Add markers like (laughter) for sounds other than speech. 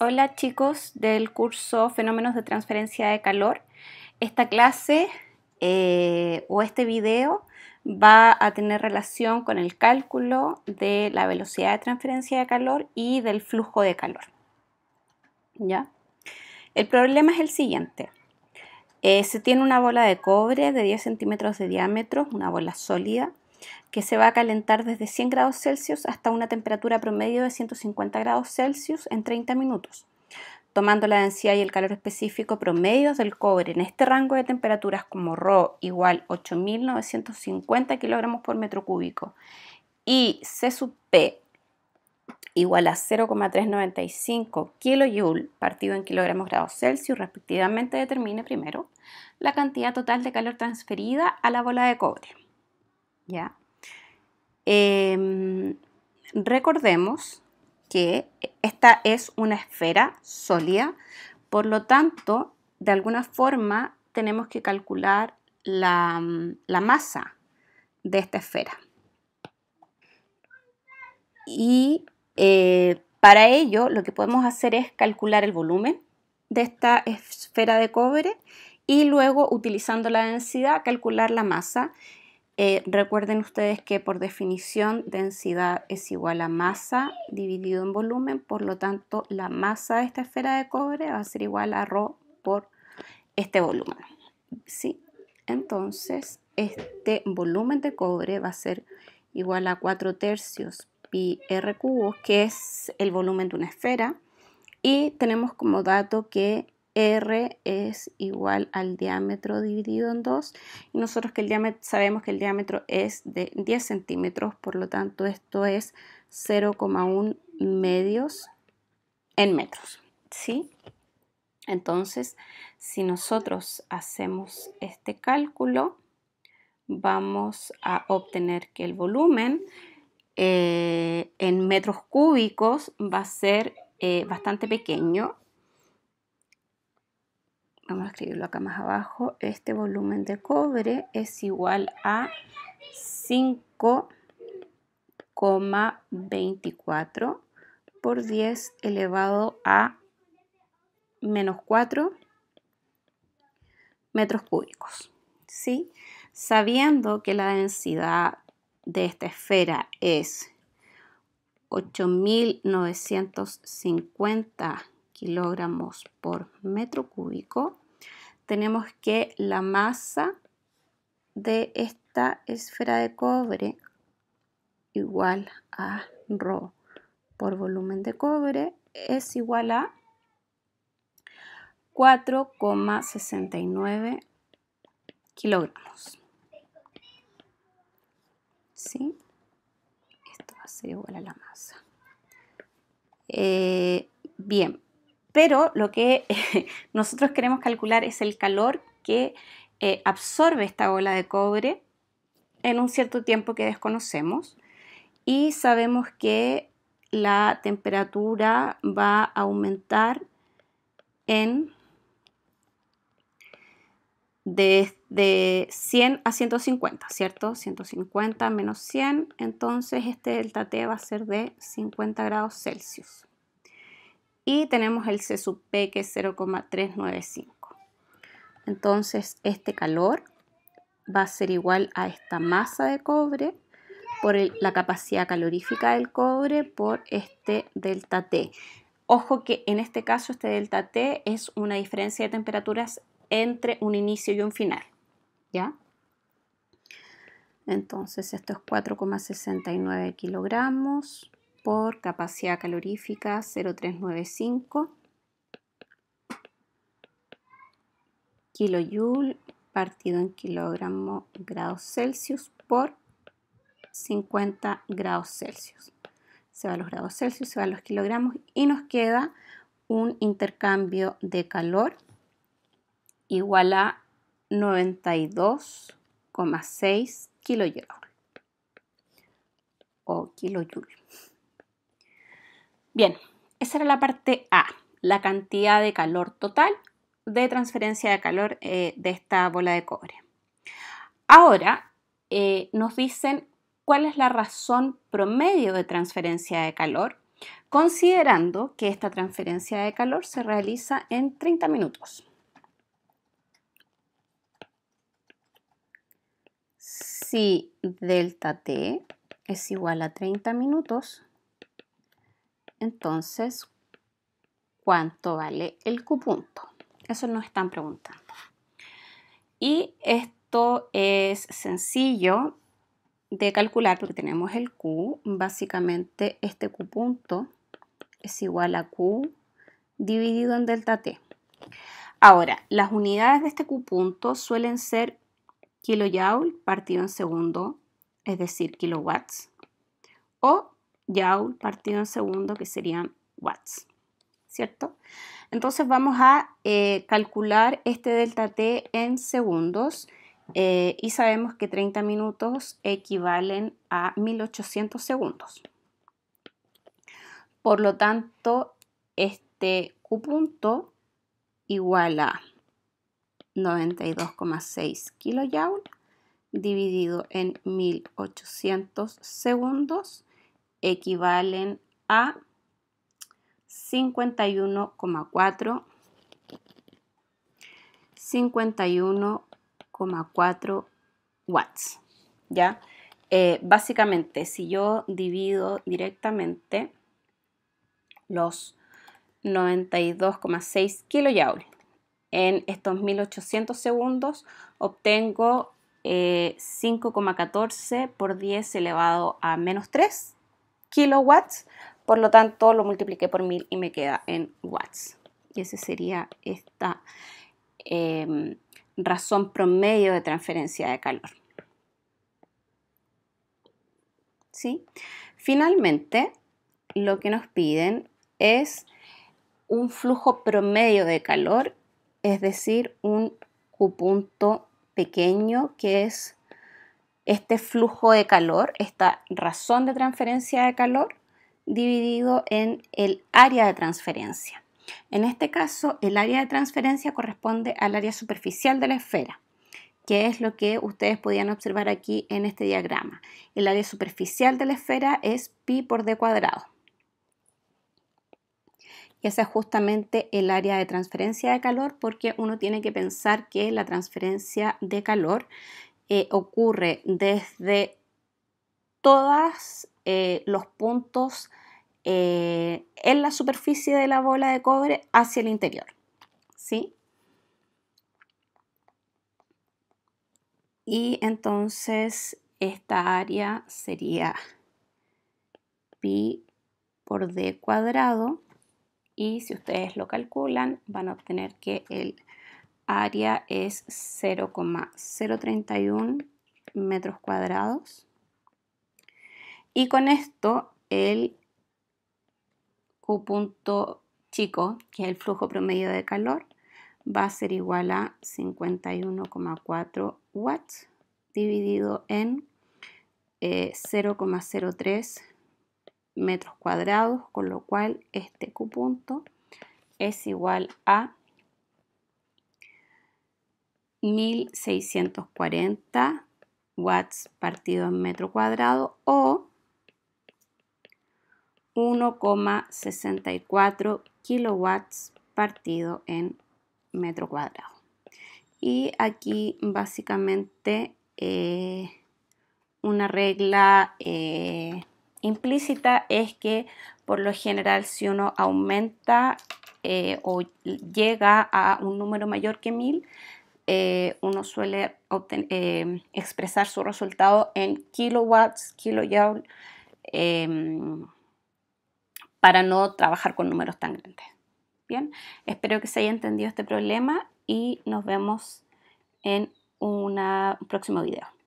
Hola chicos del curso Fenómenos de Transferencia de Calor. Esta clase eh, o este video va a tener relación con el cálculo de la velocidad de transferencia de calor y del flujo de calor. ¿Ya? El problema es el siguiente. Eh, se tiene una bola de cobre de 10 centímetros de diámetro, una bola sólida, que se va a calentar desde 100 grados Celsius hasta una temperatura promedio de 150 grados Celsius en 30 minutos. Tomando la densidad y el calor específico promedio del cobre en este rango de temperaturas como Rho igual 8.950 kilogramos por metro cúbico y C sub P igual a 0,395 kilojoule partido en kilogramos grados Celsius respectivamente determine primero la cantidad total de calor transferida a la bola de cobre. Em, recordemos que esta es una esfera sólida, por lo tanto, de alguna forma tenemos que calcular la, masa de esta esfera. Y eh, para ello lo que podemos hacer es calcular el volumen de esta esfera de cobre y luego utilizando la densidad calcular la masa eh, recuerden ustedes que por definición densidad es igual a masa dividido en volumen, por lo tanto la masa de esta esfera de cobre va a ser igual a ρ por este volumen. ¿sí? Entonces este volumen de cobre va a ser igual a 4 tercios pi r cubo, que es el volumen de una esfera, y tenemos como dato que R es igual al diámetro dividido en 2. Y nosotros que el diámetro, sabemos que el diámetro es de 10 centímetros, por lo tanto esto es 0,1 medios en metros. ¿sí? Entonces, si nosotros hacemos este cálculo, vamos a obtener que el volumen eh, en metros cúbicos va a ser eh, bastante pequeño vamos a escribirlo acá más abajo, este volumen de cobre es igual a 5,24 por 10 elevado a menos 4 metros cúbicos. ¿sí? Sabiendo que la densidad de esta esfera es 8.950 kilogramos por metro cúbico, tenemos que la masa de esta esfera de cobre igual a Rho por volumen de cobre es igual a 4,69 kilogramos. ¿Sí? Esto va a ser igual a la masa. Eh, bien, pero lo que (laughs) nosotros queremos calcular es el calor que eh, absorbe esta bola de cobre en un cierto tiempo que desconocemos y sabemos que la temperatura va a aumentar en de 100 a 150, ¿cierto? 150 menos 100, entonces este delta T va a ser de 50 grados Celsius y tenemos el C sub P que es 0,395. Entonces este calor va a ser igual a esta masa de cobre por la capacidad calorífica del cobre por este delta T. Ojo que en este caso este delta T es una diferencia de temperaturas entre un inicio y un final. ¿Ya? Entonces esto es 4,69 kilogramos por capacidad calorífica 0395 kilojoule partido en kilogramo grados Celsius por 50 grados Celsius. Se van los grados Celsius, se van los kilogramos y nos queda un intercambio de calor igual a 92,6 kilojoules o kilojoule. Bien, esa era la parte A, la cantidad de calor total de transferencia de calor eh, de esta bola de cobre. Ahora eh, nos dicen cuál es la razón promedio de transferencia de calor, considerando que esta transferencia de calor se realiza en 30 minutos. Si delta T es igual a 30 minutos, entonces, ¿cuánto vale el cupunto? Eso nos están preguntando. Y esto es sencillo de calcular porque tenemos el Q. Básicamente este Q punto es igual a Q dividido en delta T. Ahora, las unidades de este Q punto suelen ser kilojoule partido en segundo, es decir, kilowatts, o joule partido en segundo, que serían watts, ¿cierto? Entonces vamos a eh, calcular este delta T en segundos eh, y sabemos que 30 minutos equivalen a 1800 segundos. Por lo tanto, este Q punto igual a 92,6 kilojoule dividido en 1800 segundos equivalen a 51,4, 51,4 watts. ¿Ya? Eh, básicamente, si yo divido directamente los 92,6 kilojoules en estos 1800 segundos, obtengo 5,14 eh, por 10 elevado a menos 3, kilowatts, por lo tanto lo multipliqué por 1000 y me queda en watts. Y esa sería esta em, razón promedio de transferencia de calor. ¿Sí? Finalmente, lo que nos piden es un flujo promedio de calor, es decir, un cupunto punto pequeño que es este flujo de calor, esta razón de transferencia de calor, dividido en el área de transferencia. En este caso, el área de transferencia corresponde al área superficial de la esfera, que es lo que ustedes podían observar aquí en este diagrama. El área superficial de la esfera es pi por d cuadrado. Y es justamente el área de transferencia de calor porque uno tiene que pensar que la transferencia de calor eh, ocurre desde todos eh, los puntos eh, en la superficie de la bola de cobre hacia el interior. ¿Sí? Y entonces esta área sería pi por d cuadrado y si ustedes lo calculan van a obtener que el área es 0,031 metros cuadrados. Y con esto el Q punto chico, que es el flujo promedio de calor, va a ser igual a 51,4 watts dividido en 0,03 eh, metros cuadrados, con lo cual este Q punto es igual a 1640 watts partido en metro cuadrado o 1,64 kilowatts partido en metro cuadrado. Y aquí básicamente eh, una regla eh, implícita es que por lo general si uno aumenta eh, o llega a un número mayor que 1000, eh, uno suele em, expresar su resultado en kilowatts, kilojoules em, para no trabajar con números tan grandes. Bien, espero que se haya entendido este problema y nos vemos en un próximo video.